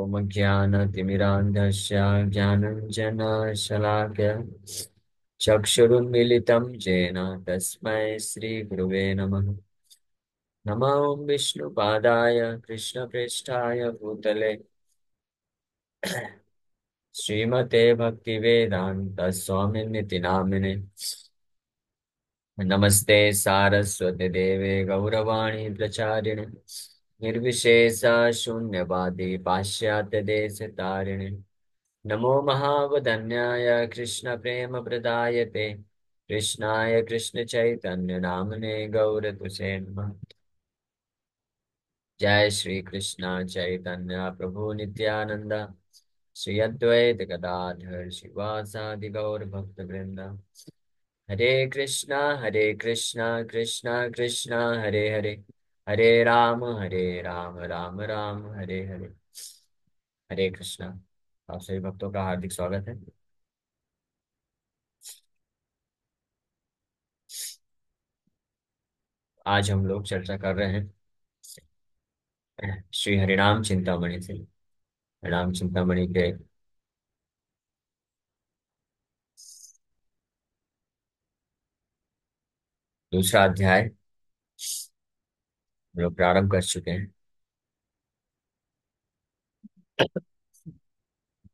ओम ज्ञानतिमिरान्धस्य ज्ञानञ्जनशलाकय चक्षुरुन्मिलितं येन तस्मै श्रीगुरुवे नमः नमो विष्णुपादाय कृष्णप्रेष्ठाय भूतले श्रीमते भक्तिवेदान्तस्वामिनिति नामिने नमस्ते सारस्वती देवे गौरवाणी प्रचारिणे शून्यवादी पाश्चात देश पाश्चात्यदेशतारिणि नमो महावदन्याय कृष्ण कृष्णप्रेमप्रदाय ते कृष्णाय कृष्ण चैतन्य नामने गौर नमः जय श्री कृष्ण चैतन्य प्रभु नित्यानंद श्री अद्वैत गदाधर शिवासादि गौर भक्त वृंद हरे कृष्णा हरे कृष्णा कृष्णा कृष्णा हरे हरे हरे राम हरे राम राम राम हरे हरे हरे कृष्णा आप सभी भक्तों का हार्दिक स्वागत है आज हम लोग चर्चा कर रहे हैं श्री हरिनाम चिंतामणि से हरिनाम चिंतामणि के दूसरा अध्याय लोग प्रारंभ कर चुके हैं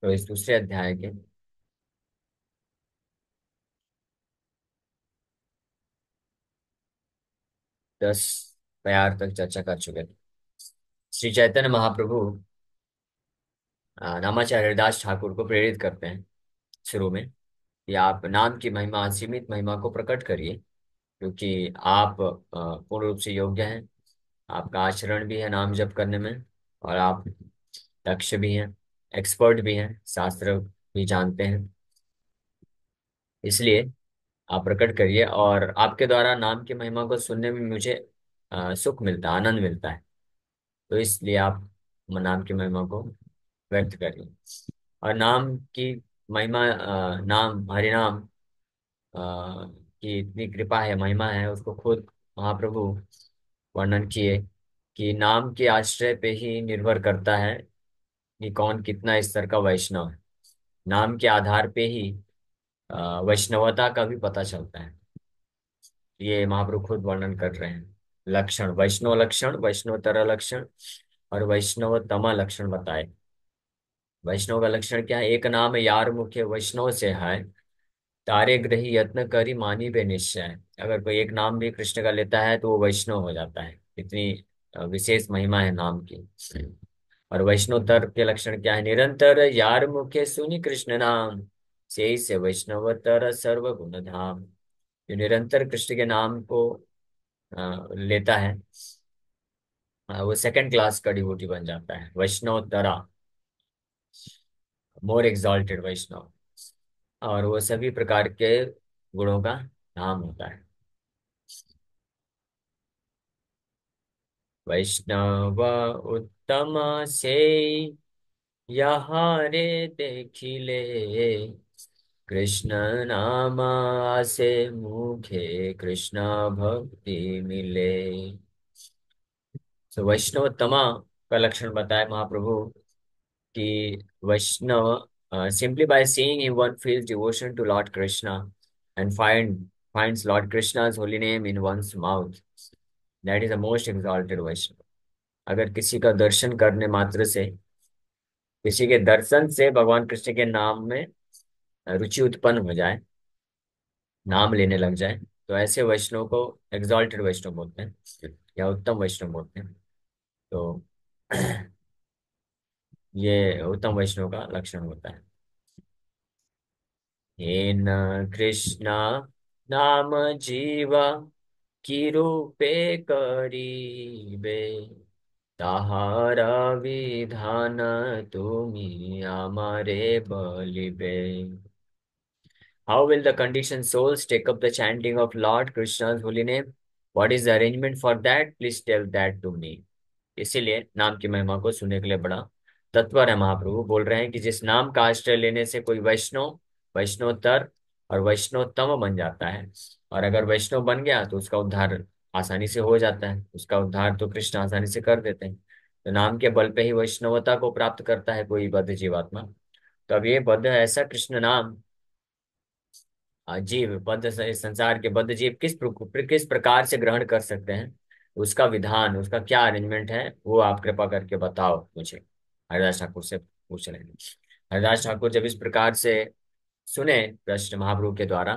तो इस दूसरे अध्याय के दस प्यार तक चर्चा कर चुके थे श्री चैतन्य महाप्रभु नामाचार्य दास ठाकुर को प्रेरित करते हैं शुरू में कि आप नाम की महिमा सीमित महिमा को प्रकट करिए क्योंकि आप पूर्ण रूप से योग्य हैं आपका आचरण भी है नाम जप करने में और आप दक्ष भी हैं एक्सपर्ट भी हैं शास्त्र भी जानते हैं इसलिए आप प्रकट करिए और आपके द्वारा नाम की महिमा को सुनने में मुझे सुख मिलता आनंद मिलता है तो इसलिए आप नाम की महिमा को व्यक्त करिए और नाम की महिमा आ, नाम हरिनाम की इतनी कृपा है महिमा है उसको खुद महाप्रभु वर्णन किए कि नाम के आश्रय पे ही निर्भर करता है कि कौन कितना स्तर का वैष्णव है नाम के आधार पे ही वैष्णवता का भी पता चलता है ये महाप्रभु खुद वर्णन कर रहे हैं लक्षण वैष्णव लक्षण वैष्णव तरह लक्षण और वैष्णव तमा लक्षण बताए वैष्णव का लक्षण क्या है एक नाम यार मुख्य वैष्णव से है तारे ग्रही यत्न करी मानी पे निश्चय अगर कोई एक नाम भी कृष्ण का लेता है तो वो वैष्णव हो जाता है इतनी विशेष महिमा है नाम की और वैष्णो तर के लक्षण क्या है निरंतर यार मुख्य सुनी कृष्ण नाम से से वैष्णव तर सर्व गुण धाम जो निरंतर कृष्ण के नाम को आ, लेता है आ, वो सेकंड क्लास का डिवोटी बन जाता है वैष्णव तरा मोर एग्जॉल्टेड वैष्णव और वो सभी प्रकार के गुणों का नाम होता है वैष्णव उत्तम से यहा देखिले कृष्ण नाम से मुखे कृष्ण भक्ति मिले so, तो वैष्णव तमा का लक्षण बताए महाप्रभु कि वैष्णव simply by seeing him, one feels devotion to Lord Krishna and find, finds Lord Krishna's holy name in one's mouth. That is the most exalted Vaishnava. अगर किसी का दर्शन करने मात्र से किसी के दर्शन से भगवान कृष्ण के नाम में रुचि उत्पन्न हो जाए नाम लेने लग जाए तो ऐसे वैष्णव को एग्जॉल्टेड वैष्णव बोलते हैं या उत्तम वैष्णव बोलते हैं तो ये उत्तम वैष्णव का लक्षण होता है कृष्णा नाम जीवा की रूपे करीबे ताहारा विधान तुमी आमारे बलिबे how will the condition souls take up up the chanting of lord Krishna holy name what is the arrangement for that please tell that to me इसीलिए नाम की महिमा को सुनने के लिए बड़ा तत्पर है महाप्रभु बोल रहे हैं कि जिस नाम का आश्रय लेने से कोई वैष्णव वैष्णोत्तर और वैष्णोत्तम बन जाता है और अगर वैष्णव बन गया तो उसका उद्धार आसानी से हो जाता है उसका उद्धार तो कृष्ण आसानी से कर देते हैं तो नाम के बल पे ही वैष्णवता को प्राप्त करता है कोई बद्ध जीवात्मा तो अब ये बद्ध ऐसा कृष्ण नाम जीव बद्ध संसार के बद्ध जीव किस प्र, किस प्रकार से ग्रहण कर सकते हैं उसका विधान उसका क्या अरेंजमेंट है वो आप कृपा करके बताओ मुझे हरिदास ठाकुर से पूछ रहे हैं हरिदास ठाकुर जब इस प्रकार से सुने प्रश्न महाप्रभु के द्वारा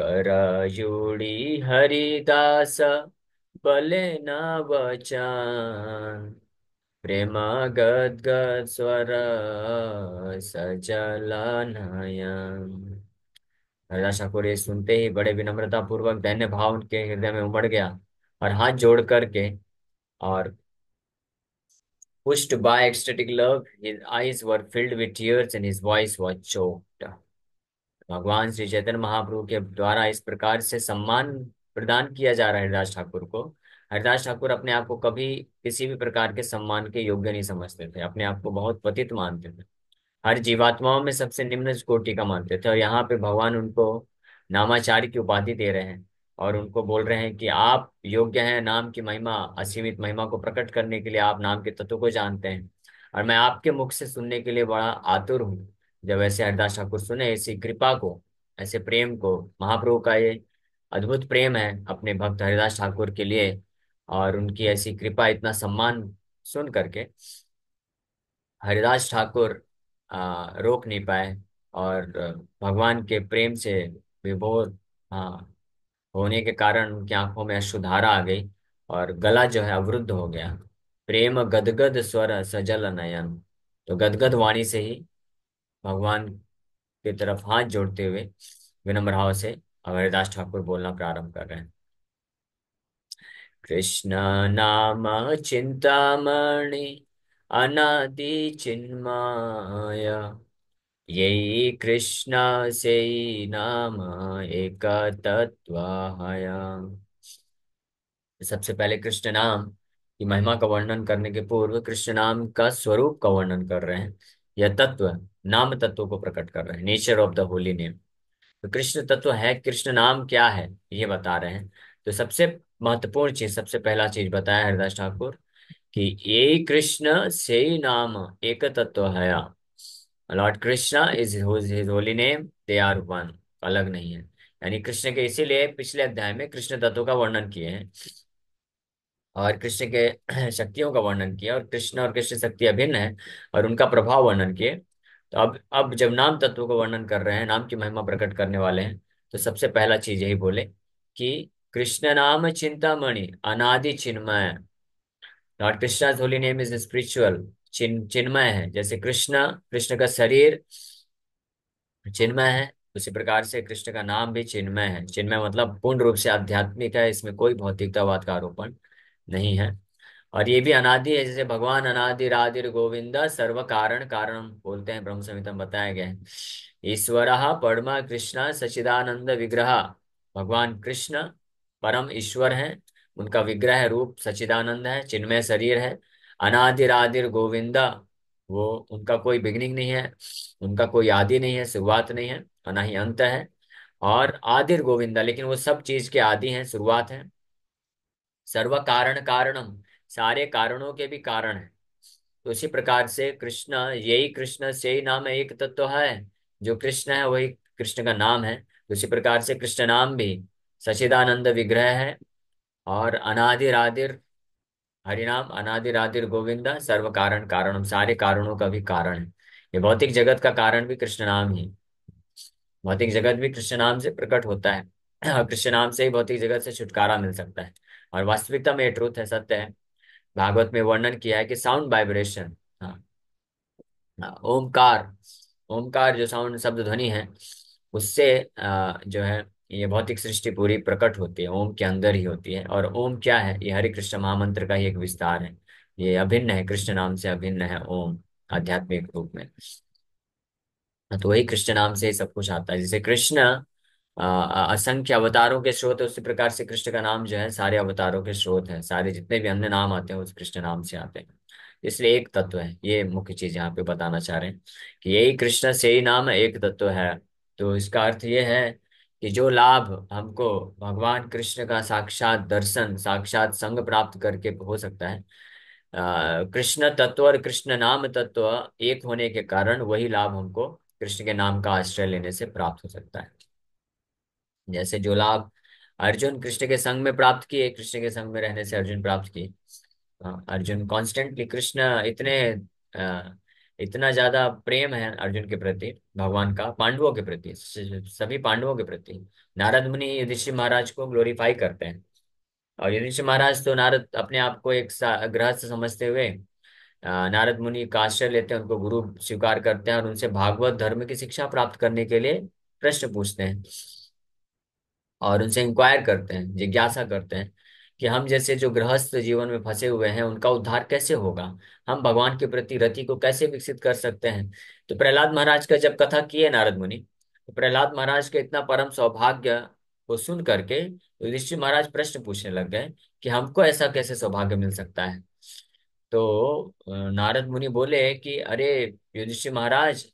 करयुड़ी हरिदास बले न प्रेम गद स्वर सजला हरिदास ठाकुर ये सुनते ही बड़े विनम्रता पूर्वक दैन्य भाव उनके हृदय में उमड़ गया और हाथ जोड़ करके और Pushed by ecstatic love, his eyes were filled with tears and his voice was choked. भगवान श्री चैतन्य महाप्रभु के द्वारा इस प्रकार से सम्मान प्रदान किया जा रहा है हरिदास ठाकुर को हरिदास ठाकुर अपने आप को कभी किसी भी प्रकार के सम्मान के योग्य नहीं समझते थे अपने आप को बहुत पतित मानते थे हर जीवात्माओं में सबसे निम्न कोटि का मानते थे और यहाँ पे भगवान उनको नामाचार्य की उपाधि दे रहे हैं और उनको बोल रहे हैं कि आप योग्य हैं नाम की महिमा असीमित महिमा को प्रकट करने के लिए आप नाम के तत्व को जानते हैं और मैं आपके मुख से सुनने के लिए बड़ा आतुर हूँ जब ऐसे हरदास ठाकुर सुने ऐसी कृपा को ऐसे प्रेम को महाप्रभु का ये अद्भुत प्रेम है अपने भक्त हरिदास ठाकुर के लिए और उनकी ऐसी कृपा इतना सम्मान सुन करके हरिदास ठाकुर रोक नहीं पाए और भगवान के प्रेम से विभोर हाँ होने के कारण उनकी आंखों में सुधारा आ गई और गला जो है अवरुद्ध हो गया प्रेम गदगद स्वर सजल नयन तो गदगद वाणी से ही भगवान की तरफ हाथ जोड़ते हुए विनम्रभाव से हरिदास ठाकुर बोलना प्रारंभ कर रहे हैं कृष्ण नाम चिंतामणि अनादि चिन्माया कृष्ण से नाम एकतत्त्वाय सबसे पहले कृष्ण नाम की महिमा का वर्णन करने के पूर्व कृष्ण नाम का स्वरूप का वर्णन कर रहे हैं यह तत्व नाम तत्व को प्रकट कर रहे हैं nature of the holy name तो कृष्ण तत्व है कृष्ण नाम क्या है ये बता रहे हैं तो सबसे महत्वपूर्ण चीज सबसे पहला चीज बताया हरिदास ठाकुर कि ये कृष्ण से नाम एक तत्व है lord Krishna is his holy name they are one अलग नहीं है यानी कृष्ण के इसीलिए पिछले अध्याय में कृष्ण तत्व का वर्णन किए हैं और कृष्ण के शक्तियों का वर्णन किया और कृष्ण और कृष्ण शक्ति अभिन्न है और उनका प्रभाव वर्णन किए तो अब अब जब नाम तत्व का वर्णन कर रहे हैं नाम की महिमा प्रकट करने वाले हैं तो सबसे पहला चीज यही बोले कि कृष्ण नाम चिंतामणि अनादि चिन्मय not Krishna holy name is spiritual चिन चिन्मय है जैसे कृष्णा कृष्ण का शरीर चिन्मय है उसी प्रकार से कृष्ण का नाम भी चिन्मय है चिन्मय मतलब पूर्ण रूप से आध्यात्मिक है इसमें कोई भौतिकतावाद का आरोपण नहीं है और ये भी अनादि है जैसे भगवान अनादि राधिर गोविंदा सर्व कारण कारण बोलते हैं ब्रह्म संहिता में बताया गया है ईश्वर परमा कृष्ण सचिदानंद विग्रह भगवान कृष्ण परम ईश्वर है उनका विग्रह रूप सचिदानंद है चिन्मय शरीर है अनादिर आदिर गोविंदा वो उनका कोई बिगनिंग नहीं है उनका कोई आदि नहीं है शुरुआत नहीं है और ना ही अंत है और आदिर गोविंदा लेकिन वो सब चीज के आदि हैं शुरुआत है सर्व कारण कारणम सारे कारणों के भी कारण है तो उसी प्रकार से कृष्ण यही कृष्ण से ही नाम है एक तत्व तो है जो कृष्ण है वही कृष्ण का नाम है उसी तो प्रकार से कृष्ण नाम भी सचिदानंद विग्रह है और अनादिर आदिर हरिनाम अनादिरादिर गोविंदा सर्व कारण कारण हम सारे कारणों का भी कारण है ये भौतिक जगत का कारण भी कृष्ण नाम ही भौतिक जगत भी कृष्ण नाम से प्रकट होता है और कृष्ण नाम से ही भौतिक जगत से छुटकारा मिल सकता है और वास्तविकता में ये ट्रूथ है सत्य है भागवत में वर्णन किया है कि साउंड हाँ। वाइब्रेशन हाँ ओमकार ओमकार जो साउंड शब्द ध्वनि है उससे जो है ये भौतिक सृष्टि पूरी प्रकट होती है ओम के अंदर ही होती है और ओम क्या है ये हरे कृष्ण महामंत्र का ही एक विस्तार है ये अभिन्न है कृष्ण नाम से अभिन्न है ओम आध्यात्मिक रूप में तो वही कृष्ण नाम से ही सब कुछ आता है जैसे कृष्ण असंख्य अवतारों के स्रोत है उसी प्रकार से कृष्ण का नाम जो है सारे अवतारों के स्रोत है सारे जितने भी अन्य नाम आते हैं उस कृष्ण नाम से आते हैं इसलिए एक तत्व है ये मुख्य चीज यहाँ पे बताना चाह रहे हैं कि यही कृष्ण से ही नाम है एक तत्व है तो इसका अर्थ ये है कि जो लाभ हमको भगवान कृष्ण का साक्षात दर्शन साक्षात संग प्राप्त करके हो सकता है कृष्ण तत्व और कृष्ण नाम तत्व एक होने के कारण वही लाभ हमको कृष्ण के नाम का आश्रय लेने से प्राप्त हो सकता है जैसे जो लाभ अर्जुन कृष्ण के संग में प्राप्त किए कृष्ण के संग में रहने से अर्जुन प्राप्त किए अर्जुन कॉन्स्टेंटली कृष्ण इतने इतना ज्यादा प्रेम है अर्जुन के प्रति भगवान का पांडवों के प्रति सभी पांडवों के प्रति नारद मुनि युधिष्ठिर महाराज को ग्लोरीफाई करते हैं और युधिष्ठिर महाराज तो नारद अपने आप को एक गृहस्थ समझते हुए नारद मुनि का आश्रय लेते हैं उनको गुरु स्वीकार करते हैं और उनसे भागवत धर्म की शिक्षा प्राप्त करने के लिए प्रश्न पूछते हैं और उनसे इंक्वायर करते हैं जिज्ञासा करते हैं कि हम जैसे जो गृहस्थ जीवन में फंसे हुए हैं उनका उद्धार कैसे होगा हम भगवान के प्रति रति को कैसे विकसित कर सकते हैं तो प्रहलाद महाराज का जब कथा किए नारद मुनि तो प्रहलाद महाराज का इतना परम सौभाग्य को सुन करके युधिष्ठिर महाराज प्रश्न पूछने लग गए कि हमको ऐसा कैसे सौभाग्य मिल सकता है तो नारद मुनि बोले कि अरे युधिष्ठिर महाराज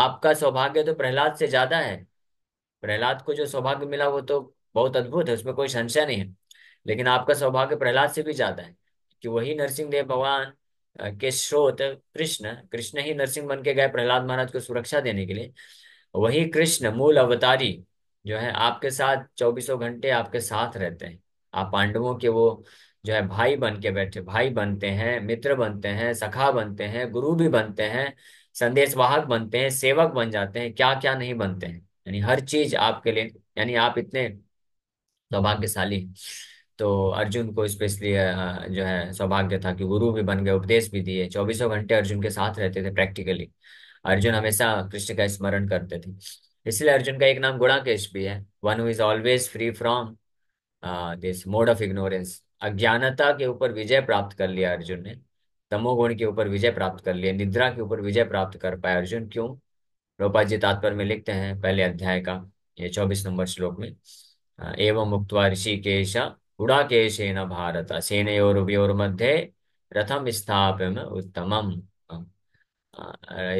आपका सौभाग्य तो प्रहलाद से ज्यादा है प्रहलाद को जो सौभाग्य मिला वो तो बहुत अद्भुत है उसमें कोई संशय नहीं है लेकिन आपका सौभाग्य प्रहलाद से भी ज्यादा है कि वही नरसिंह देव भगवान के स्रोत कृष्ण कृष्ण ही नरसिंह बन के गए प्रहलाद महाराज को सुरक्षा देने के लिए वही कृष्ण मूल अवतारी जो है आपके साथ चौबीसों घंटे आपके साथ रहते हैं आप पांडवों के वो जो है भाई बन के बैठे भाई बनते हैं मित्र बनते हैं सखा बनते हैं गुरु भी बनते हैं संदेशवाहक बनते हैं सेवक बन जाते हैं क्या क्या नहीं बनते हैं यानी हर चीज आपके लिए यानी आप इतने सौभाग्यशाली तो तो अर्जुन को स्पेशली जो है सौभाग्य था कि गुरु भी बन गए उपदेश भी दिए चौबीसों घंटे अर्जुन के साथ रहते थे प्रैक्टिकली अर्जुन हमेशा कृष्ण का स्मरण करते थे इसलिए अर्जुन का एक नाम गुणाकेश भी है one who is always free from this mode of ignorance अज्ञानता के ऊपर विजय प्राप्त कर लिया अर्जुन ने तमोगुण के ऊपर विजय प्राप्त कर लिया निद्रा के ऊपर विजय प्राप्त कर पाए अर्जुन क्यों रूपा जी तात्पर्य में लिखते हैं पहले अध्याय का ये चौबीस नंबर श्लोक में एवं मुक्तवा ऋषिकेशा गुडाकेशेन भारत मध्य रथम स्थाप उत्तम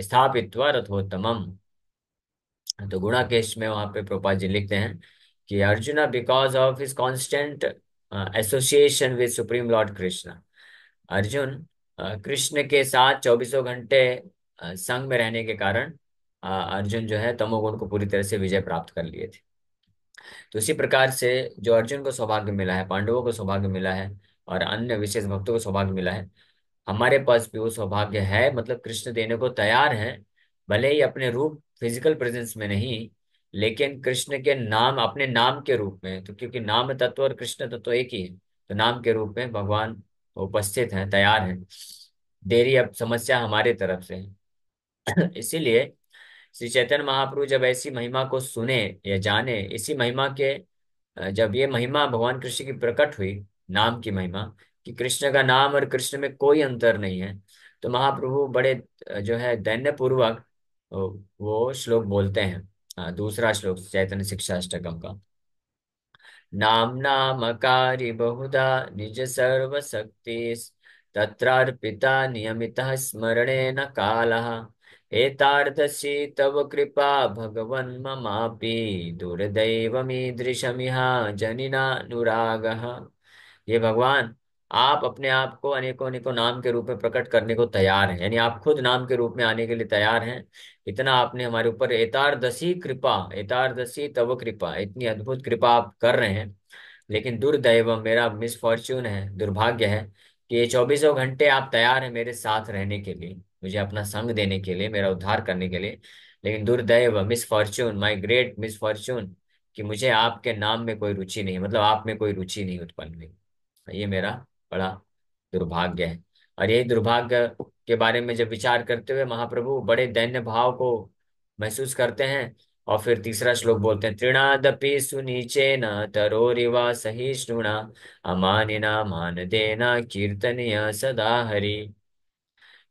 स्थापित रथोत्तम तो गुणाकेश में वहां पे प्रोपा जी लिखते हैं कि Arjun because of his constant association with supreme lord Krishna Arjun Krishna के साथ चौबीसों घंटे संग में रहने के कारण अर्जुन जो है तमोगुण को पूरी तरह से विजय प्राप्त कर लिए थे तो इसी प्रकार से जो अर्जुन को सौभाग्य मिला है पांडवों को सौभाग्य मिला है और अन्य विशेष भक्तों को सौभाग्य मिला है हमारे पास भी वो सौभाग्य है मतलब कृष्ण देने को तैयार है भले ही अपने रूप फिजिकल प्रेजेंस में नहीं लेकिन कृष्ण के नाम अपने नाम के रूप में तो क्योंकि नाम तत्व और कृष्ण तत्व एक ही है तो नाम के रूप में भगवान उपस्थित हैं तैयार हैं देरी अब समस्या हमारे तरफ से है इसीलिए श्री चैतन्य महाप्रभु जब ऐसी महिमा को सुने या जाने इसी महिमा के जब ये महिमा भगवान कृष्ण की प्रकट हुई नाम की महिमा कि कृष्ण का नाम और कृष्ण में कोई अंतर नहीं है तो महाप्रभु बड़े जो है दैन्य पूर्वक वो श्लोक बोलते हैं दूसरा श्लोक चैतन्य शिक्षाष्टकम का नाम नाम कार्य बहुधा निज सर्वशक्ति तत्रार्पिता स्मरणे न काला एतार्थस्यै तव कृपा भगवन्ममापि दुर्दैव मीदृशमिहा जनिनानुरागः ये भगवान आप अपने आप को अनेकों अनेकों नाम के रूप में प्रकट करने को तैयार हैं यानी आप खुद नाम के रूप में आने के लिए तैयार हैं इतना आपने हमारे ऊपर एतारदशी कृपा एतारदशी तव कृपा इतनी अद्भुत कृपा आप कर रहे हैं लेकिन दुर्दैव मेरा मिसफॉर्च्यून है दुर्भाग्य है कि ये चौबीसों घंटे आप तैयार हैं मेरे साथ रहने के लिए मुझे अपना संग देने के लिए मेरा उद्धार करने के लिए लेकिन दुर्दैव misfortune my great misfortune कि मुझे आपके नाम में कोई रुचि नहीं मतलब आप में कोई रुचि नहीं उत्पन्न हुई ये मेरा बड़ा दुर्भाग्य है और यही दुर्भाग्य के बारे में जब विचार करते हुए महाप्रभु बड़े दैन्य भाव को महसूस करते हैं और फिर तीसरा श्लोक बोलते हैं तृणादपि सुनीचे न तरोरिवा सहिष्णुणा अमानिना मान देना कीर्तनिया सदा हरी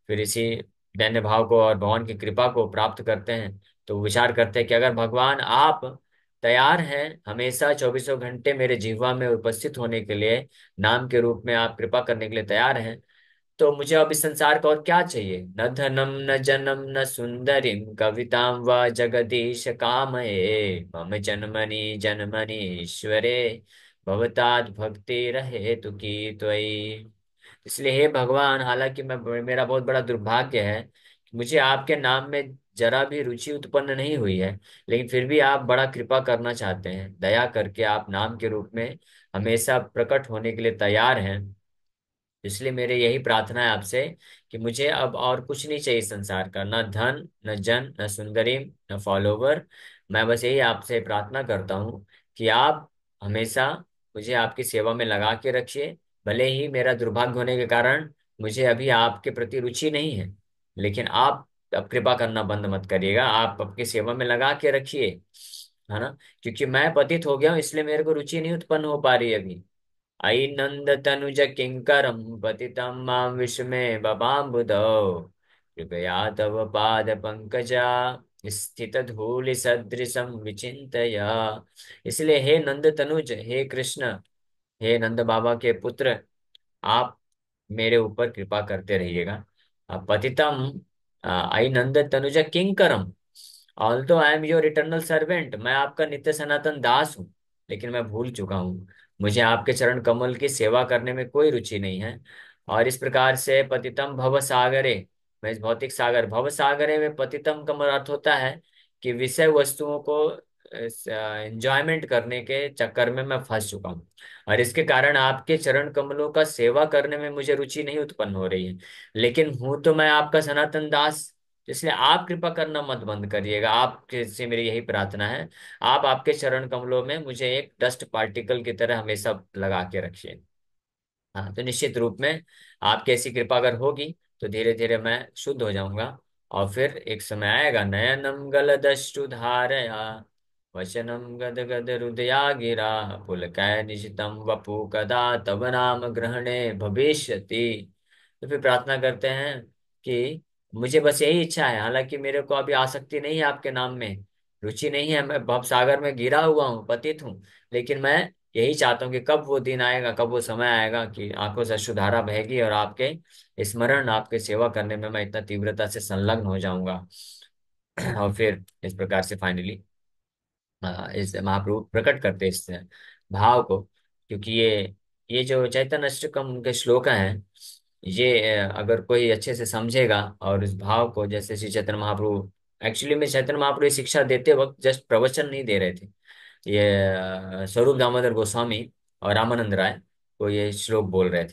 फिर इसी दैन्य भाव को और भगवान की कृपा को प्राप्त करते हैं तो विचार करते हैं कि अगर भगवान आप तैयार हैं हमेशा चौबीसों घंटे मेरे जीवा में उपस्थित होने के लिए नाम के रूप में आप कृपा करने के लिए तैयार हैं तो मुझे अब इस संसार का और क्या चाहिए न धनम न जन्म न सुंदरिम कविता व जगदीश काम मम जन्मनि ईश्वरे भवताद भक्ति रहे तुकी त्वयि इसलिए हे भगवान हालांकि मैं मेरा बहुत बड़ा दुर्भाग्य है मुझे आपके नाम में जरा भी रुचि उत्पन्न नहीं हुई है लेकिन फिर भी आप बड़ा कृपा करना चाहते हैं दया करके आप नाम के रूप में हमेशा प्रकट होने के लिए तैयार हैं इसलिए मेरे यही प्रार्थना है आपसे कि मुझे अब और कुछ नहीं चाहिए संसार का न धन न जन न सुंदरी न फॉलोवर मैं बस यही आपसे प्रार्थना करता हूँ कि आप हमेशा मुझे आपकी सेवा में लगा के रखिए भले ही मेरा दुर्भाग्य होने के कारण मुझे अभी आपके प्रति रुचि नहीं है लेकिन आप अब कृपा करना बंद मत करिएगा आप आपकी सेवा में लगा के रखिए है ना क्योंकि मैं पतित हो गया हूँ इसलिए मेरे को रुचि नहीं उत्पन्न हो पा रही अभी आई नंद तनुज किंकरम पतितम माम विश्व में बबाम बुधो कृपया तव पाद पंकजा स्थित सदृशम विचिंतया इसलिए हे नंद तनुज हे कृष्ण हे नंद बाबा के पुत्र आप मेरे ऊपर कृपा करते रहिएगा पतितम आई नंद तनुज किंग करम although I am your eternal servant मैं आपका नित्य सनातन दास हूं लेकिन मैं भूल चुका हूं मुझे आपके चरण कमल की सेवा करने में कोई रुचि नहीं है और इस प्रकार से पतितम भव सागरे मैं भौतिक सागर भव सागरे में पतितम का अर्थ मतलब होता है कि विषय वस्तुओं को एंजॉयमेंट करने के चक्कर में मैं फंस चुका हूँ और इसके कारण आपके चरण कमलों का सेवा करने में मुझे रुचि नहीं उत्पन्न हो रही है लेकिन हूं तो मैं आपका सनातन दास इसलिए आप कृपा करना मत बंद करिएगा आपके से मेरी यही प्रार्थना है आप आपके चरण कमलों में मुझे एक डस्ट पार्टिकल की तरह हमेशा लगा के रखिए हाँ तो निश्चित रूप में आपकी ऐसी कृपा अगर होगी तो धीरे धीरे मैं शुद्ध हो जाऊंगा और फिर एक समय आएगा नयनम गल दस्टु धारया गद हृदया गिरा पुलकय निशितम वपु कदा तब नाम ग्रहणे भविष्य तो फिर प्रार्थना करते हैं कि मुझे बस यही इच्छा है हालांकि मेरे को अभी आसक्ति नहीं है आपके नाम में रुचि नहीं है मैं भव सागर में गिरा हुआ हूँ पतित हूँ लेकिन मैं यही चाहता हूँ कि कब वो दिन आएगा कब वो समय आएगा कि आंखों से अशुधारा बहेगी और आपके स्मरण आपके सेवा करने में मैं इतना तीव्रता से संलग्न हो जाऊंगा और फिर इस प्रकार से फाइनली हाँ, इस महाप्रभु प्रकट करते इस भाव को क्योंकि ये ये जो चैतन्य अष्टकम के श्लोक है ये अगर कोई अच्छे से समझेगा और इस भाव को जैसे श्री चैतन्य महाप्रभु एक्चुअली में चैतन्य महाप्रभु शिक्षा देते वक्त जस्ट प्रवचन नहीं दे रहे थे ये स्वरूप दामोदर गोस्वामी और रामानंद राय को ये श्लोक बोल रहे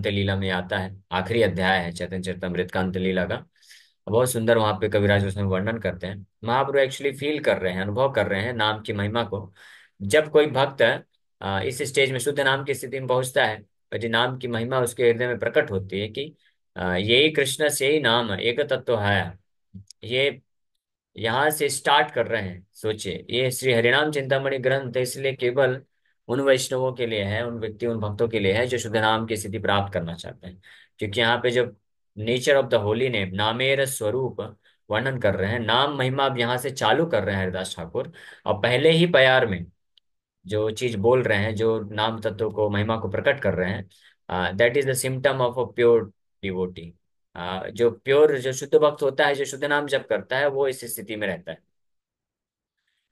थे लीला में आता है आखिरी अध्याय है चैतन्य चरितमृत का लीला का बहुत सुंदर वहां पे कविराज उसमें वर्णन करते हैं महाप्रभु एक्चुअली फील कर रहे हैं अनुभव कर रहे हैं नाम की महिमा को जब कोई भक्त इस स्टेज में शुद्ध नाम की स्थिति में पहुंचता है जी नाम की महिमा उसके हृदय में प्रकट होती है कि यही कृष्ण से ही नाम है, एक तत्व है ये यहाँ से स्टार्ट कर रहे हैं सोचिए ये श्री हरिनाम चिंतामणि ग्रंथ इसलिए केवल उन वैष्णवों के लिए है उन व्यक्ति उन भक्तों के लिए है जो शुद्ध नाम की स्थिति प्राप्त करना चाहते हैं क्योंकि यहाँ पे जब nature of the holy name नामेर स्वरूप वर्णन कर रहे हैं नाम महिमा अब यहाँ से चालू कर रहे हैं हरिदास ठाकुर और पहले ही प्यार में जो चीज बोल रहे हैं जो नाम तत्व को महिमा को प्रकट कर रहे हैं that is the symptom of a pure devotee जो प्योर जो शुद्ध भक्त होता है जो शुद्ध नाम जब करता है वो इस स्थिति में रहता है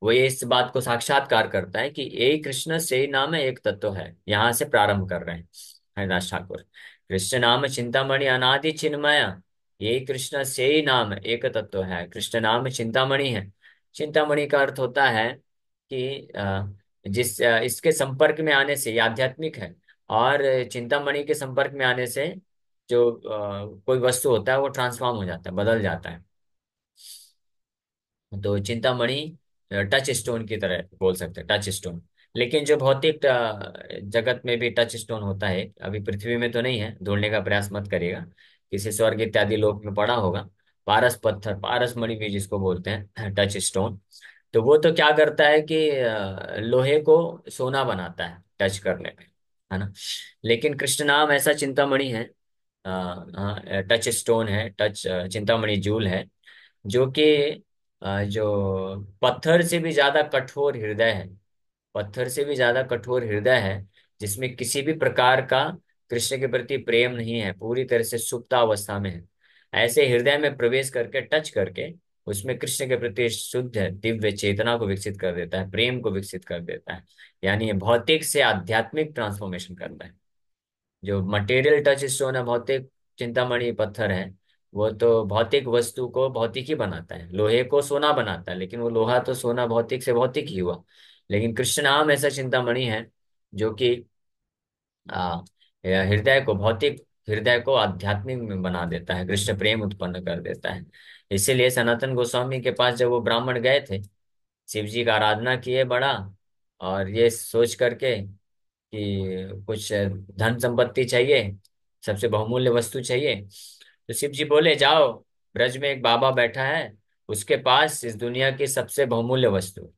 वो ये इस बात को साक्षात्कार करता है कि एक कृष्ण से नाम है एक तत्व है यहाँ से प्रारंभ कर रहे हैं हरिदास ठाकुर कृष्ण नाम चिंतामणि अनादि चिन्मय यही कृष्ण से ही नाम एक तत्व है कृष्ण नाम चिंतामणि है चिंतामणि का अर्थ होता है कि जिस इसके संपर्क में आने से आध्यात्मिक है और चिंतामणि के संपर्क में आने से जो कोई वस्तु होता है वो ट्रांसफॉर्म हो जाता है बदल जाता है तो चिंतामणि टच स्टोन की तरह बोल सकते हैं टच स्टोन लेकिन जो भौतिक जगत में भी टच स्टोन होता है अभी पृथ्वी में तो नहीं है ढूंढने का प्रयास मत करिएगा किसी स्वर्ग इत्यादि लोक में पड़ा होगा पारस पत्थर पारस मणि भी जिसको बोलते हैं टच स्टोन तो वो तो क्या करता है कि लोहे को सोना बनाता है टच करने पे है ना लेकिन कृष्ण नाम ऐसा चिंतामणि है टच स्टोन है टच चिंतामणि जूल है जो कि जो पत्थर से भी ज्यादा कठोर हृदय है पत्थर से भी ज्यादा कठोर हृदय है जिसमें किसी भी प्रकार का कृष्ण के प्रति प्रेम नहीं है पूरी तरह से सुप्ता अवस्था में है ऐसे हृदय में प्रवेश करके टच करके उसमें कृष्ण के प्रति शुद्ध दिव्य चेतना को विकसित कर देता है प्रेम को विकसित कर देता है यानी भौतिक से आध्यात्मिक ट्रांसफॉर्मेशन करता है जो मटेरियल टच इस सोना भौतिक चिंतामणि पत्थर है वो तो भौतिक वस्तु को भौतिक ही बनाता है लोहे को सोना बनाता है लेकिन वो लोहा तो सोना भौतिक से भौतिक ही हुआ लेकिन कृष्ण नाम ऐसा चिंतामणि है जो कि हृदय को भौतिक हृदय को आध्यात्मिक में बना देता है कृष्ण प्रेम उत्पन्न कर देता है इसीलिए सनातन गोस्वामी के पास जब वो ब्राह्मण गए थे शिव जी का आराधना किए बड़ा और ये सोच करके कि कुछ धन संपत्ति चाहिए सबसे बहुमूल्य वस्तु चाहिए तो शिव जी बोले जाओ ब्रज में एक बाबा बैठा है उसके पास इस दुनिया की सबसे बहुमूल्य वस्तु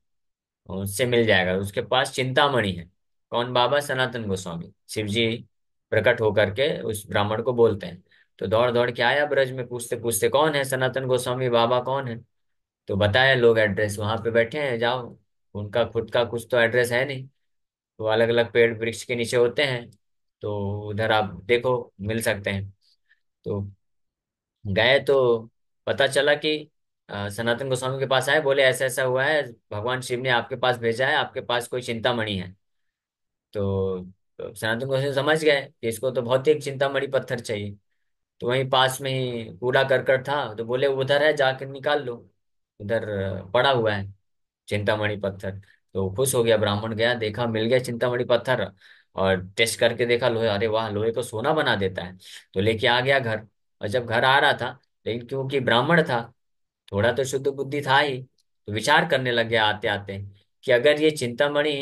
उससे मिल जाएगा उसके पास चिंतामणि है कौन बाबा सनातन गोस्वामी शिव जी प्रकट होकर के उस ब्राह्मण को बोलते हैं तो दौड़ दौड़ के आया ब्रज में पूछते पूछते कौन है सनातन गोस्वामी बाबा कौन है तो बताया लोग एड्रेस वहां पे बैठे हैं जाओ उनका खुद का कुछ तो एड्रेस है नहीं तो अलग अलग पेड़ वृक्ष के नीचे होते हैं तो उधर आप देखो मिल सकते हैं तो गए तो पता चला कि सनातन गोस्वामी के पास आए बोले ऐसा ऐसा हुआ है भगवान शिव ने आपके पास भेजा है आपके पास कोई चिंतामणि है तो तो सनातन गोस्वामी समझ गए कि इसको तो भौतिक चिंतामणि पत्थर चाहिए तो वहीं पास में ही कूड़ा करकट था तो बोले उधर है जाकर निकाल लो उधर पड़ा हुआ है चिंतामणि पत्थर तो खुश हो गया ब्राह्मण गया देखा मिल गया चिंतामणि पत्थर और टेस्ट करके देखा लोहे अरे वाह लोहे को सोना बना देता है तो लेके आ गया घर और जब घर आ रहा था लेकिन क्योंकि ब्राह्मण था थोड़ा तो शुद्ध बुद्धि था ही तो विचार करने लग गया आते आते कि अगर ये चिंतामणि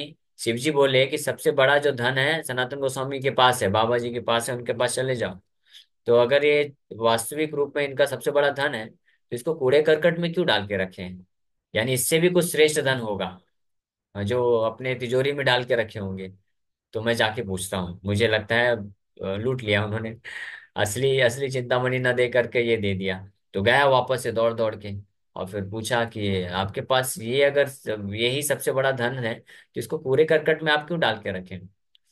शिव जी बोले कि सबसे बड़ा जो धन है सनातन गोस्वामी के पास है बाबा जी के पास है उनके पास चले जाओ तो अगर ये वास्तविक रूप में इनका सबसे बड़ा धन है तो इसको कूड़े करकट में क्यों डाल के रखे हैं यानी इससे भी कुछ श्रेष्ठ धन होगा जो अपने तिजोरी में डाल के रखे होंगे तो मैं जाके पूछता हूँ मुझे लगता है लूट लिया उन्होंने असली असली चिंतामणि ना दे करके ये दे दिया तो गया वापस से दौड़ दौड़ के और फिर पूछा कि आपके पास ये अगर यही सबसे बड़ा धन है तो इसको पूरे करकट में आप क्यों डाल के रखे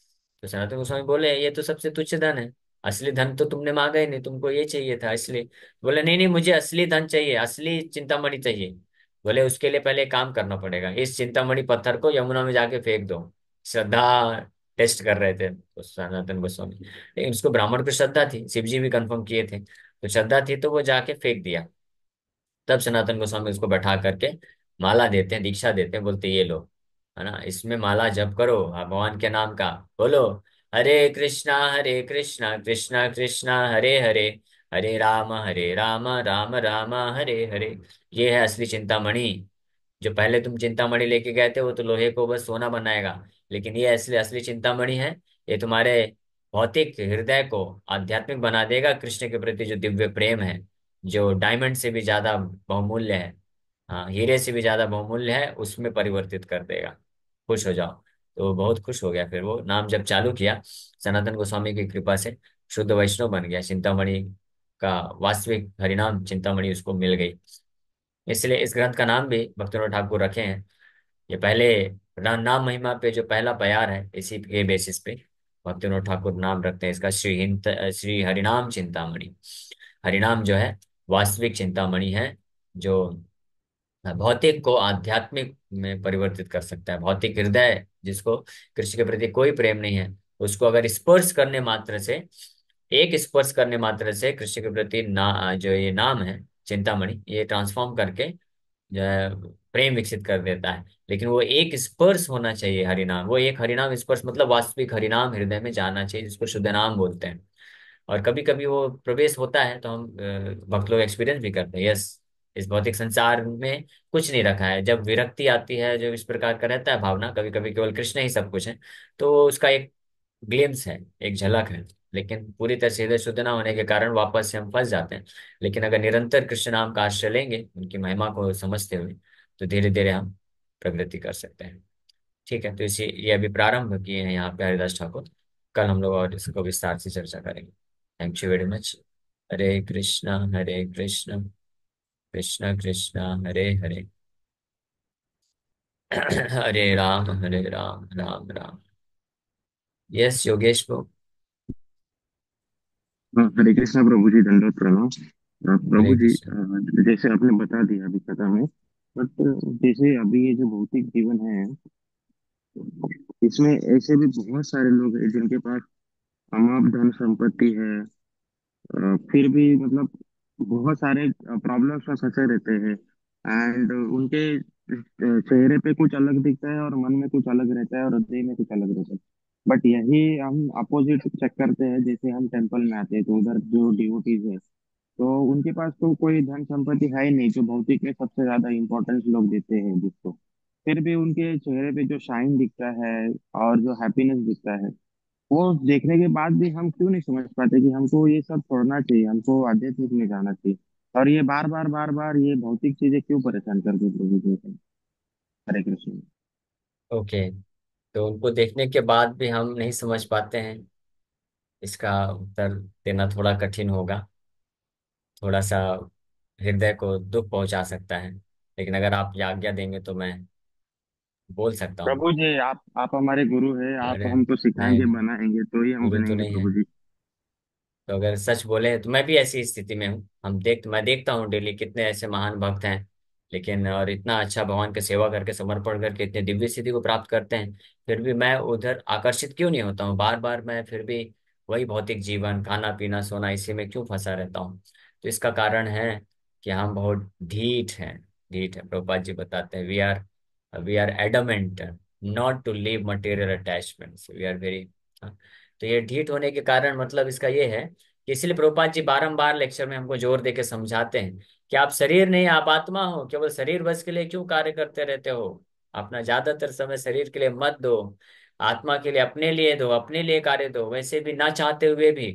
तो सनातन गोस्वामी बोले ये तो सबसे तुच्छ धन है असली धन तो तुमने मांगा ही नहीं तुमको ये चाहिए था इसलिए बोले नहीं नहीं मुझे असली धन चाहिए असली चिंतामणि चाहिए बोले उसके लिए पहले काम करना पड़ेगा इस चिंतामणि पत्थर को यमुना में जाके फेंक दो श्रद्धा टेस्ट कर रहे थे तो सनातन गोस्वामी लेकिन उसको ब्राह्मण को श्रद्धा थी शिव जी भी कन्फर्म किए थे तो श्रद्धा थी तो वो जाके फेंक दिया तब सनातन गोस्वामी उसको बैठा करके माला देते हैं दीक्षा देते हैं बोलते ये लो है ना इसमें माला जप करो भगवान के नाम का बोलो हरे कृष्णा हरे कृष्णा कृष्णा कृष्णा हरे हरे हरे राम हरे राम राम राम हरे हरे ये है असली चिंतामणि जो पहले तुम चिंतामणि लेके गए थे वो तो लोहे को बस सोना बनाएगा लेकिन ये असली असली चिंतामणि है ये तुम्हारे भौतिक हृदय को आध्यात्मिक बना देगा कृष्ण के प्रति जो दिव्य प्रेम है जो डायमंड से भी ज्यादा बहुमूल्य है हाँ हीरे से भी ज्यादा बहुमूल्य है उसमें परिवर्तित कर देगा खुश हो जाओ तो बहुत खुश हो गया फिर वो नाम जब चालू किया सनातन गोस्वामी की कृपा से शुद्ध वैष्णव बन गया चिंतामणि का वास्तविक हरिनाम चिंतामणि उसको मिल गई इसलिए इस ग्रंथ का नाम भी भक्तों ठाकुर रखे हैं ये पहले नाम महिमा पे जो पहला प्यार है इसी के बेसिस पे भक्ति विनोद ठाकुर नाम रखते हैं इसका श्री हिंत श्री हरिनाम चिंतामणि हरिनाम जो है वास्तविक चिंतामणि है जो भौतिक को आध्यात्मिक में परिवर्तित कर सकता है भौतिक हृदय जिसको कृष्ण के प्रति कोई प्रेम नहीं है उसको अगर स्पर्श करने मात्र से एक स्पर्श करने मात्र से कृष्ण के प्रति ना जो ये नाम है चिंतामणि ये ट्रांसफॉर्म करके जो है प्रेम विकसित कर देता है लेकिन वो एक स्पर्श होना चाहिए हरिनाम वो एक हरिनाम स्पर्श मतलब वास्तविक हरिनाम हृदय में जाना चाहिए जिसको शुद्ध नाम बोलते हैं और कभी कभी वो प्रवेश होता है तो हम भक्त लोग एक्सपीरियंस भी करते हैं यस इस भौतिक संसार में कुछ नहीं रखा है जब विरक्ति आती है जो इस प्रकार का रहता है भावना कभी कभी केवल कृष्ण ही सब कुछ है तो उसका एक ग्लिम्स है एक झलक है लेकिन पूरी तरह से हृदय शुद्ध ना होने के कारण वापस से हम फंस जाते हैं लेकिन अगर निरंतर कृष्ण नाम का आश्रय लेंगे उनकी महिमा को समझते हुए तो धीरे धीरे हम प्रगति कर सकते हैं ठीक है तो इसी ये अभी प्रारंभ किए हैं यहाँ पे हरिदास ठाकुर कल हम लोग और इसको विस्तार से चर्चा करेंगे thank you very much Hare Krishna Hare Krishna Krishna Krishna Hare Hare Hare Ram Hare Ram Ram Ram yes Yogesh को हाँ, हरे कृष्णा प्रभु जी धन्यवाद प्रणाम प्रभु जी जैसे आपने बता दिया अभी कथा में बट uh, जैसे अभी ये जो भौतिक जीवन है इसमें ऐसे भी बहुत सारे लोग हैं जिनके पास अमाप धन संपत्ति है फिर भी मतलब बहुत सारे प्रॉब्लम्स में फंसे रहते हैं एंड उनके चेहरे पे कुछ अलग दिखता है और मन में कुछ अलग रहता है और हृदय में कुछ अलग रहता है बट यही हम अपोजिट चेक करते हैं जैसे हम टेम्पल में आते हैं तो उधर जो डिवोटीज है तो उनके पास तो कोई धन संपत्ति है ही नहीं जो भौतिक में सबसे ज्यादा इम्पोर्टेंस लोग देते हैं जिसको फिर भी उनके चेहरे पे जो शाइन दिखता है और जो हैप्पीनेस दिखता है वो देखने के बाद भी हम क्यों नहीं समझ पाते कि हमको ये सब छोड़ना चाहिए हमको आध्यात्मिक में जाना चाहिए और ये बार बार बार बार ये भौतिक चीजें क्यों परेशान करती है हरे कृष्ण ओके तो उनको देखने के बाद भी हम नहीं समझ पाते हैं इसका उत्तर देना थोड़ा कठिन होगा थोड़ा सा हृदय को दुख पहुंचा सकता है लेकिन अगर आप आज्ञा देंगे तो मैं बोल सकता हूँ प्रभु जी आप आप हमारे गुरु हैं आप अरे हमको तो सिखाएंगे बनाएंगे तो ही हम गुरु तो बनेंगे नहीं है जी तो अगर सच बोले तो मैं भी ऐसी स्थिति में हूँ हम देख मैं देखता हूँ डेली कितने ऐसे महान भक्त हैं लेकिन और इतना अच्छा भगवान की सेवा करके समर्पण करके इतने दिव्य स्थिति को प्राप्त करते हैं फिर भी मैं उधर आकर्षित क्यों नहीं होता हूँ बार बार मैं फिर भी वही भौतिक जीवन खाना पीना सोना इसी में क्यों फंसा रहता हूँ तो इसका कारण है कि हम बहुत ढीठ हैं ढीठ है प्रभुपाद जी बताते हैं we are we are adamant not to leave material attachment we are very तो ये ढीठ होने के कारण मतलब इसका ये है कि इसलिए प्रभुपाद जी बारम्बार लेक्चर में हमको जोर देके समझाते हैं कि आप शरीर नहीं आप आत्मा हो केवल शरीर बस के लिए क्यों कार्य करते रहते हो अपना ज्यादातर समय शरीर के लिए मत दो आत्मा के लिए अपने लिए दो अपने लिए कार्य दो वैसे भी ना चाहते हुए भी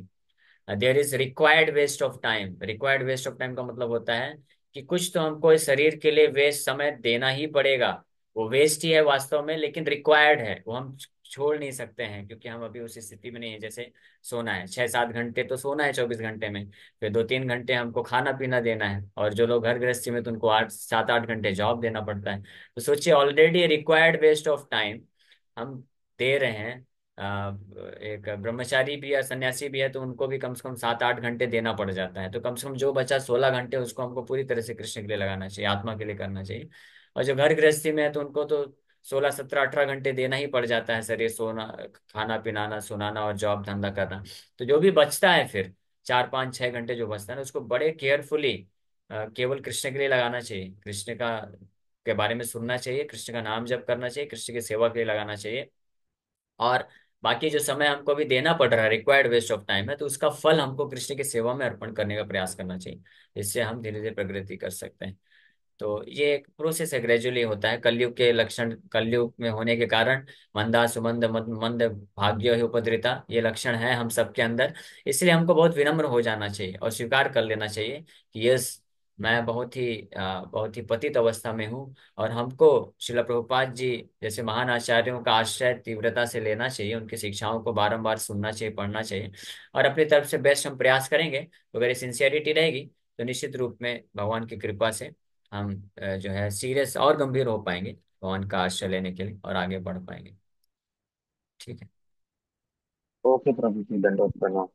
there is required waste of time required waste of time का मतलब होता है कि कुछ तो हमको इस शरीर के लिए वेस्ट समय देना ही पड़ेगा वो वेस्ट ही है वास्तव में लेकिन रिक्वायर्ड है वो हम छोड़ नहीं सकते हैं क्योंकि हम अभी उस स्थिति में नहीं है जैसे सोना है छह सात घंटे तो सोना है चौबीस घंटे में फिर दो तीन घंटे हमको खाना पीना देना है और जो लोग घर गृहस्थी में तो उनको आठ सात आठ घंटे जॉब देना पड़ता है तो सोचिए already required waste of time हम दे रहे हैं एक ब्रह्मचारी भी है सन्यासी भी है तो उनको भी कम से कम सात आठ घंटे देना पड़ जाता है तो कम से कम जो बचा सोलह घंटे उसको हमको पूरी तरह से कृष्ण के लिए लगाना चाहिए आत्मा के लिए करना चाहिए और जो घर गृहस्थी में है तो उनको तो सोलह सत्रह अठारह घंटे देना ही पड़ जाता है शरीर सोना खाना पिनाना सुनाना और जॉब धंधा करना तो जो भी बचता है फिर चार पाँच छः घंटे जो बचता है ना उसको बड़े केयरफुली केवल कृष्ण के लिए लगाना चाहिए कृष्ण का के बारे में सुनना चाहिए कृष्ण का नाम जप करना चाहिए कृष्ण की सेवा के लिए लगाना चाहिए और बाकी जो समय हमको भी देना पड़ रहा है रिक्वायर्ड वेस्ट ऑफ टाइम है तो उसका फल हमको कृष्ण की सेवा में अर्पण करने का प्रयास करना चाहिए जिससे हम धीरे धीरे प्रगति कर सकते हैं तो ये एक प्रोसेस है ग्रेजुअली होता है कलयुग के लक्षण कलयुग में होने के कारण मंदा सुमंद मंद भाग्य उपद्रिता ये लक्षण है हम सबके अंदर इसलिए हमको बहुत विनम्र हो जाना चाहिए और स्वीकार कर लेना चाहिए कि यस मैं बहुत ही बहुत ही पतित अवस्था में हूँ और हमको शिला प्रभुपाद जी जैसे महान आचार्यों का आश्रय तीव्रता से लेना चाहिए उनकी शिक्षाओं को बारंबार सुनना चाहिए पढ़ना चाहिए और अपनी तरफ से बेस्ट हम प्रयास करेंगे तो अगर ये सिंसियरिटी रहेगी तो निश्चित रूप में भगवान की कृपा से हम जो है सीरियस और गंभीर हो पाएंगे भगवान का आश्रय लेने के लिए और आगे बढ़ पाएंगे ठीक है ओके प्रभु जी दंडोत प्रणाम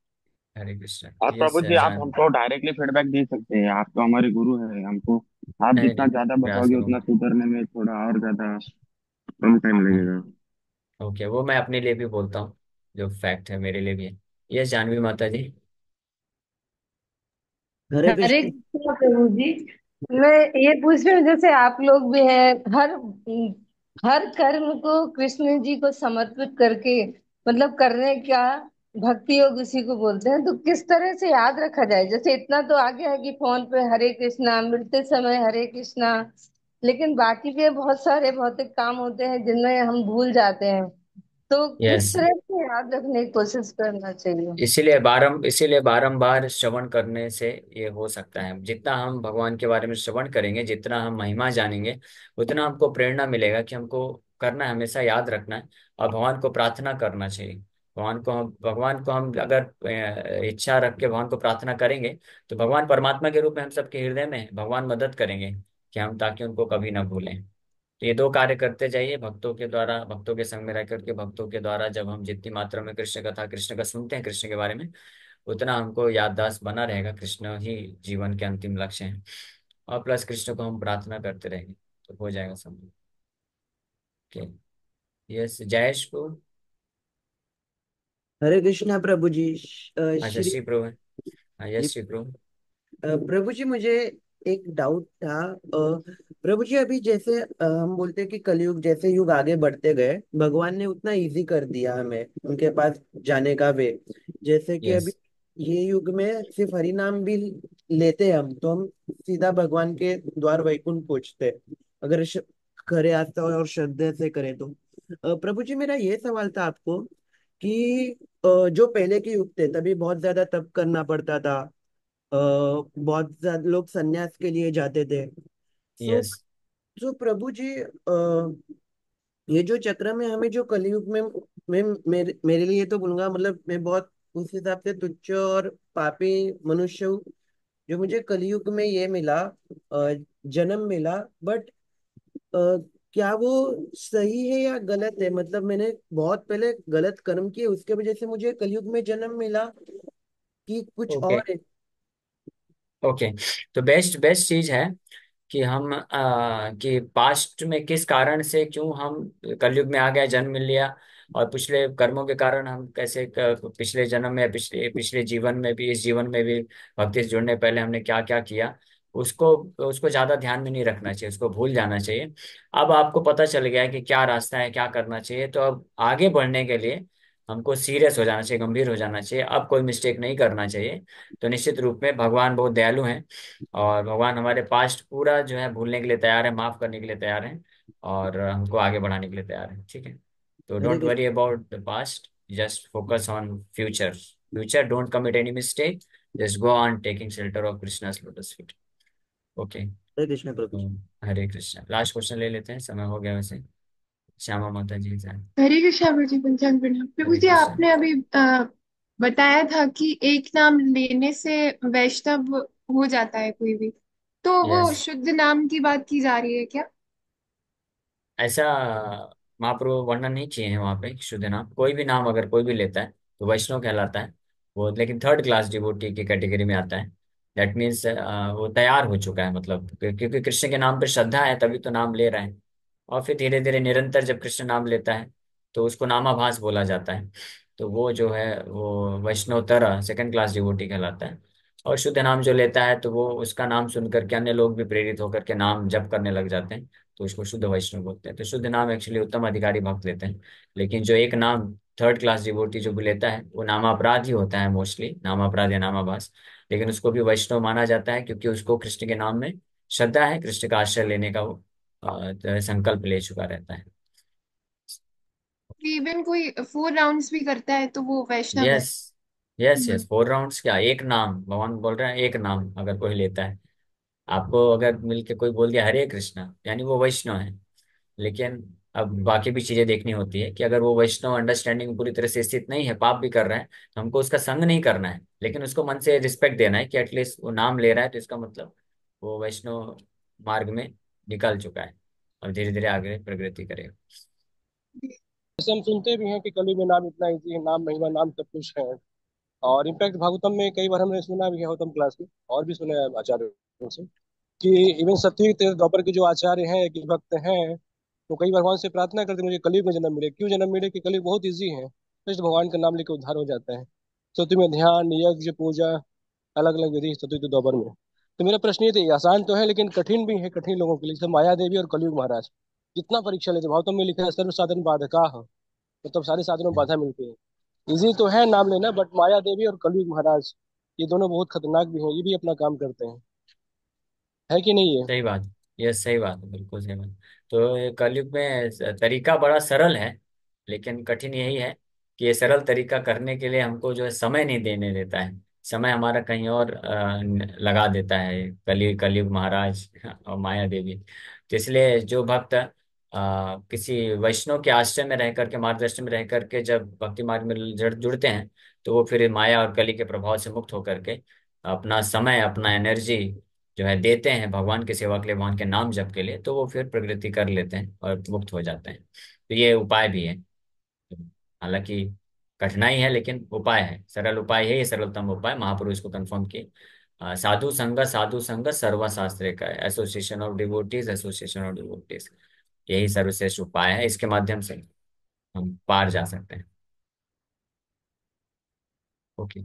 हरे कृष्ण और यस प्रभु जी आप राम हमको डायरेक्टली फीडबैक दे सकते हैं आप तो हमारे गुरु हैं हमको आप नहीं जितना नहीं ज्यादा प्रयास बताओगे उतना करूंगा सुधरने में थोड़ा और ज्यादा कम टाइम लगेगा ओके वो मैं अपने लिए भी बोलता हूँ जो फैक्ट है मेरे लिए भी है यस जानवी माता जी हरे हरे कृष्ण कृष्ण प्रभु जी मैं ये पूछ रही हूँ जैसे आप लोग भी हैं हर हर कर्म को कृष्ण जी को समर्पित करके मतलब करने का भक्ति योग उसी को बोलते हैं तो किस तरह से याद रखा जाए जैसे इतना तो आ गया है कि फोन पे हरे कृष्णा मिलते समय हरे कृष्णा लेकिन बाकी के बहुत सारे भौतिक काम होते हैं जिनमें हम भूल जाते हैं तो किस तरह से याद रखने की कोशिश करना चाहिए इसीलिए बारम इसीलिए बारंबार श्रवण करने से ये हो सकता है जितना हम भगवान के बारे में श्रवण करेंगे जितना हम महिमा जानेंगे उतना हमको प्रेरणा मिलेगा कि हमको करना है हमेशा याद रखना है और भगवान को प्रार्थना करना चाहिए भगवान को हम भगवान को हम अगर इच्छा रख के भगवान को प्रार्थना करेंगे तो भगवान परमात्मा के रूप में हम सबके हृदय में भगवान मदद करेंगे कि हम ताकि उनको कभी ना भूलें तो ये दो कार्य करते जाइए भक्तों के द्वारा भक्तों के संग में रह करके भक्तों के द्वारा जब हम जितनी मात्रा में कृष्ण कथा कृष्ण का सुनते हैं कृष्ण के बारे में उतना हमको याददाश्त बना रहेगा कृष्ण ही जीवन के अंतिम लक्ष्य है और प्लस कृष्ण को हम प्रार्थना करते रहेंगे तो हो जाएगा संभव यस जयेश को हरे कृष्ण प्रभु जी अच्छा, श्री प्रभु श्री प्रभु प्रभु जी मुझे एक डाउट था प्रभु जी अभी जैसे हम बोलते हैं कि कलयुग जैसे युग आगे बढ़ते गए भगवान ने उतना इजी कर दिया हमें उनके पास जाने का वे जैसे कि अभी ये युग में सिर्फ हरि नाम भी लेते हम तो हम सीधा भगवान के द्वार वैकुंठ पूछते अगर करे आस्था और श्रद्धा से करें तो प्रभु जी मेरा ये सवाल था आपको कि जो पहले के युग थे तभी बहुत ज्यादा तप करना पड़ता था बहुत ज्यादा लोग सन्यास के लिए जाते थे यस जो प्रभु जी ये जो चक्र में हमें जो कलयुग में मैं मेरे मेरे लिए तो बोलूंगा मतलब मैं बहुत उस हिसाब से तुच्छ और पापी मनुष्य हूँ जो मुझे कलयुग में ये मिला जन्म मिला बट क्या वो सही है या गलत है मतलब मैंने बहुत पहले गलत कर्म किए उसके वजह से मुझे कलयुग में जन्म मिला कि कुछ ओके और है ओके तो बेस्ट बेस्ट चीज है कि हम आ, कि पास्ट में किस कारण से क्यों हम कलयुग में आ गए जन्म मिल लिया और पिछले कर्मों के कारण हम कैसे पिछले जन्म में पिछले पिछले जीवन में भी इस जीवन में भी भक्ति से जुड़ने पहले हमने क्या क्या किया उसको उसको ज्यादा ध्यान में नहीं रखना चाहिए उसको भूल जाना चाहिए अब आपको पता चल गया है कि क्या रास्ता है क्या करना चाहिए तो अब आगे बढ़ने के लिए हमको सीरियस हो जाना चाहिए गंभीर हो जाना चाहिए अब कोई मिस्टेक नहीं करना चाहिए तो निश्चित रूप में भगवान बहुत दयालु हैं और भगवान हमारे पास्ट पूरा जो है भूलने के लिए तैयार है माफ करने के लिए तैयार है और हमको आगे बढ़ाने के लिए तैयार है ठीक है तो don't worry about the past just focus on future future don't commit any mistake just go on taking shelter of Krishna lotus feet okay Hare Krishna प्रभु जी तो हरे कृष्ण लास्ट क्वेश्चन ले लेते हैं समय हो गया वैसे श्यामा माता जी से हरे कृष्ण प्रभु जी पंचांग प्रणाम प्रभु हरे जी कृष्ण आपने अभी आ, बताया था कि एक नाम लेने से वैष्णव हो जाता है कोई भी तो वो यस शुद्ध नाम की बात की जा रही है क्या ऐसा महाप्रभु वर्णन नहीं किए हैं वहां पे शुद्ध नाम कोई भी नाम अगर कोई भी लेता है तो वैष्णव कहलाता है वो लेकिन थर्ड क्लास डिवोटी की कैटेगरी में आता है दैट मीन्स uh, वो तैयार हो चुका है मतलब क्योंकि कृष्ण के नाम पर श्रद्धा है तभी तो नाम ले रहा है और फिर धीरे धीरे निरंतर जब कृष्ण नाम लेता है तो उसको नामाभास बोला जाता है तो वो जो है वो वैष्णोतर सेकंड क्लास डिवोटी कहलाता है और शुद्ध नाम जो लेता है तो वो उसका नाम सुन करके अन्य लोग भी प्रेरित होकर के नाम जप करने लग जाते हैं तो उसको शुद्ध वैष्णव बोलते हैं तो शुद्ध नाम एक्चुअली उत्तम अधिकारी भक्त लेते हैं लेकिन जो एक नाम थर्ड क्लास डिवोटी जो लेता है वो नामापराध ही होता है मोस्टली नामापराध या नामाभास लेकिन उसको भी वैष्णव माना जाता है क्योंकि उसको कृष्ण के नाम में श्रद्धा है कृष्ण का आश्रय लेने का वो संकल्प ले चुका रहता है इवन कोई फोर राउंड्स भी करता है तो वो Vaishnav yes yes yes four rounds क्या एक नाम भगवान बोल रहे हैं एक नाम अगर कोई लेता है आपको अगर मिलके कोई बोल दिया हरे कृष्णा यानी वो वैष्णव है लेकिन अब बाकी भी चीजें देखनी होती है कि अगर वो वैष्णव अंडरस्टैंडिंग पूरी तरह से स्थित नहीं है पाप भी कर रहे हैं तो हमको उसका संग नहीं करना है लेकिन उसको मन से रिस्पेक्ट देना है कि एटलीस्ट वो नाम ले रहा है तो इसका मतलब वो वैष्णव मार्ग में निकल चुका है और धीरे धीरे आगे प्रगति करेगा जैसे हम सुनते भी हैं कि कलयुग में नाम इतना इजी है नाम महिमा नाम सब कुछ है और इनफैक्ट भागवतम में कई बार हमने सुना भी है गौतम क्लास में और भी सुना है आचार्य से कि इवन सत्य द्वापर के जो आचार्य हैं एक भक्त हैं वो तो कई भगवान से प्रार्थना करते मुझे कलयुग में जन्म मिले क्यों जन्म मिले कि कलयुग बहुत ईजी है कृष्ण तो भगवान का नाम लेकर उद्धार हो जाता है तो तुम्हें ध्यान यज्ञ पूजा अलग अलग विधि चतुर्थ दोबर में तो मेरा प्रश्न ये था आसान तो है लेकिन कठिन भी है कठिन लोगों के लिए जैसे माया देवी और कलयुग महाराज जितना परीक्षा लेते भाव तो में लिखा है सर्व साधन बाधका मतलब सारे साधनों बाधा मिलती है इजी तो है नाम लेना बट माया देवी और कलयुग महाराज ये दोनों बहुत खतरनाक भी हैं ये भी अपना काम करते हैं है कि नहीं है सही बात ये सही बात है बिल्कुल सही बात तो ये कलयुग में तरीका बड़ा सरल है लेकिन कठिन यही है कि ये सरल तरीका करने के लिए हमको जो है समय नहीं देने देता है समय हमारा कहीं और लगा देता है कलयुग कलयुग महाराज और माया देवी तो इसलिए जो भक्त आ, किसी वैष्णव के आश्रय में रह करके मार्गदर्शन में रह करके जब भक्ति मार्ग में जड़ जुड़ते हैं तो वो फिर माया और कली के प्रभाव से मुक्त होकर के अपना समय अपना एनर्जी जो है देते हैं भगवान के सेवा के लिए भगवान के नाम जप के लिए तो वो फिर प्रगति कर लेते हैं और मुक्त हो जाते हैं तो ये उपाय भी है हालांकि कठिनाई है लेकिन उपाय है सरल उपाय है ये सर्वोत्तम उपाय महापुरुष को कन्फर्म किए साधु संग साधु संघ सर्वशास्त्र का association of devotees association of devotees यही सर्वश्रेष्ठ उपाय है इसके माध्यम से हम पार जा सकते हैं ओके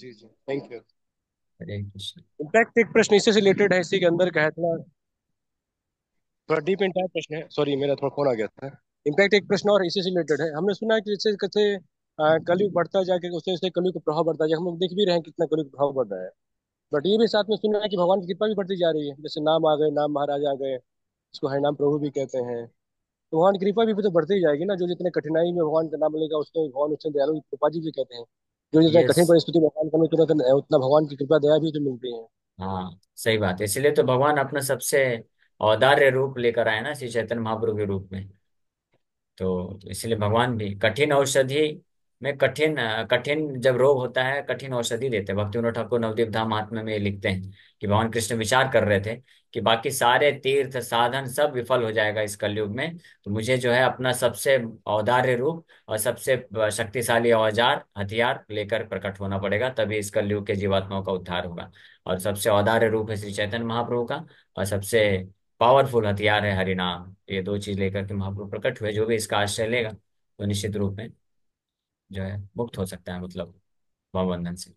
जी जी थैंक यू इनफैक्ट एक प्रश्न इससे रिलेटेड है इसी के अंदर का है थोड़ा थोड़ा डीप इंटायर प्रश्न है सॉरी मेरा थोड़ा फोन आ गया था इनफैक्ट एक प्रश्न और इससे रिलेटेड है हमने सुना है कि जैसे कैसे कलयुग बढ़ता जाके उससे उससे कलयुग का प्रभाव बढ़ता जाए हम लोग देख भी रहे हैं कितना कलयुग प्रभाव बढ़ रहा है बट ये भी साथ में सुना है कि भगवान की कृपा भी बढ़ती जा रही है जैसे नाम आ गए नाम महाराज आ गए इसको हरिनाम प्रभु भी कहते हैं तो भगवान की कृपा भी तो बढ़ती ही जाएगी ना जो जितने कठिनाई में भगवान का नाम लेगा उसको भगवान उसने दयालु कृपा जी भी कहते हैं जो जितना कठिन यस परिस्थिति भगवान का मित्र है, उतना भगवान की कृपा दया भी तो मिलती है हाँ सही बात है इसलिए तो भगवान अपना सबसे औदार्य रूप लेकर आए ना श्री चैतन्य महाप्रभु के रूप में तो इसलिए भगवान भी कठिन औषधि में कठिन कठिन जब रोग होता है कठिन औषधि देते हैं भक्ति विनोद ठाकुर नवदीप धाम आत्मा में लिखते हैं कि भगवान कृष्ण विचार कर रहे थे कि बाकी सारे तीर्थ साधन सब विफल हो जाएगा इस कलयुग में तो मुझे जो है अपना सबसे औदार्य रूप और सबसे शक्तिशाली औजार हथियार लेकर प्रकट होना पड़ेगा तभी इस कलयुग के जीवात्माओं का उद्धार होगा और सबसे औदार्य रूप है श्री चैतन्य महाप्रभु का और सबसे पावरफुल हथियार है हरिनाम ये दो चीज लेकर के महाप्रभु प्रकट हुए जो भी इसका आश्रय लेगा तो निश्चित रूप में जो है मुक्त हो सकता है मतलब भावबंधन से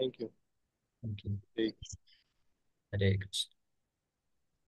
thank you Thank you. Hare Krishna.